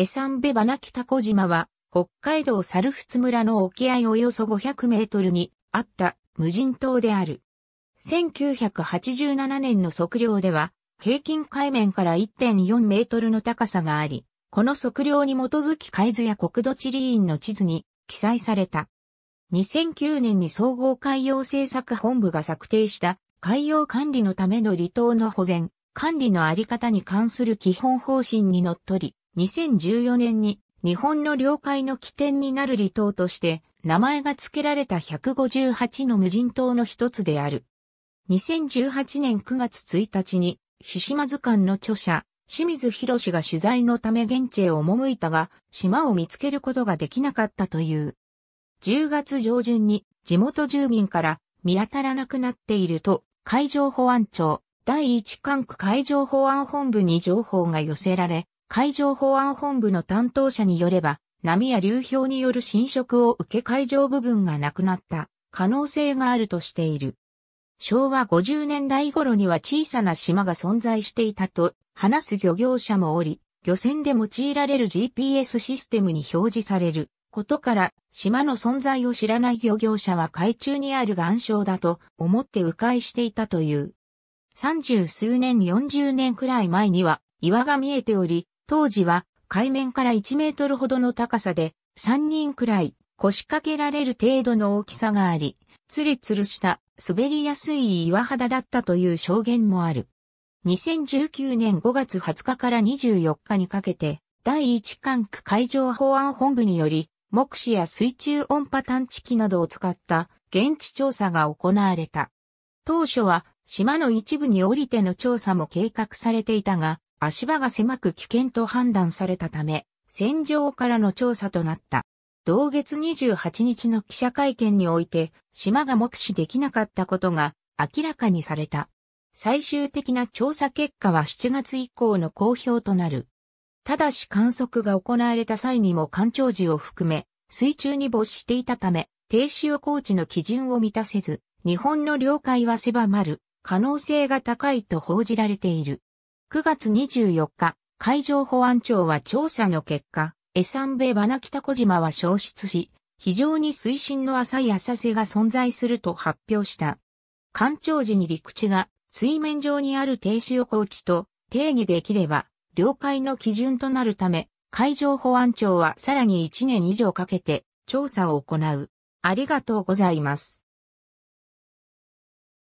エサンベバナキタコ島は、北海道サルフツ村の沖合およそ500メートルにあった無人島である。1987年の測量では、平均海面から1.4メートルの高さがあり、この測量に基づき海図や国土地理院の地図に記載された。2009年に総合海洋政策本部が策定した海洋管理のための離島の保全、管理のあり方に関する基本方針にのっとり、2014年に日本の領海の起点になる離島として名前が付けられた158の無人島の一つである。2018年9月1日に、菱島図鑑の著者、清水博士が取材のため現地へ赴いたが、島を見つけることができなかったという。10月上旬に地元住民から見当たらなくなっていると、海上保安庁第一管区海上保安本部に情報が寄せられ、海上保安本部の担当者によれば、波や流氷による侵食を受け海上部分がなくなった可能性があるとしている。昭和50年代頃には小さな島が存在していたと話す漁業者もおり、漁船で用いられる GPS システムに表示されることから島の存在を知らない漁業者は海中にある岩礁だと思って迂回していたという。三十数年40年くらい前には岩が見えており、当時は海面から1メートルほどの高さで3人くらい腰掛けられる程度の大きさがあり、つるつるした滑りやすい岩肌だったという証言もある。2019年5月20日から24日にかけて、第1管区海上保安本部により、目視や水中音波探知機などを使った現地調査が行われた。当初は島の一部に降りての調査も計画されていたが、足場が狭く危険と判断されたため、戦場からの調査となった。同月28日の記者会見において、島が目視できなかったことが明らかにされた。最終的な調査結果は7月以降の公表となる。ただし観測が行われた際にも干潮時を含め、水中に没していたため、低潮高地の基準を満たせず、日本の領海は狭まる可能性が高いと報じられている。9月24日、海上保安庁は調査の結果、エサンベバナ北小島は消失し、非常に水深の浅い浅瀬が存在すると発表した。干潮時に陸地が水面上にある停止横地と定義できれば、領海の基準となるため、海上保安庁はさらに1年以上かけて調査を行う。ありがとうございます。